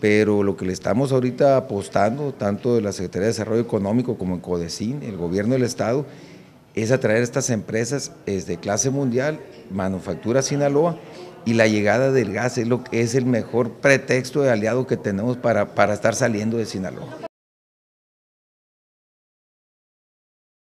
pero lo que le estamos ahorita apostando, tanto de la Secretaría de Desarrollo Económico como en Codecin, el gobierno del Estado, es atraer estas empresas de clase mundial, Manufactura Sinaloa, y la llegada del gas es, lo, es el mejor pretexto de aliado que tenemos para, para estar saliendo de Sinaloa.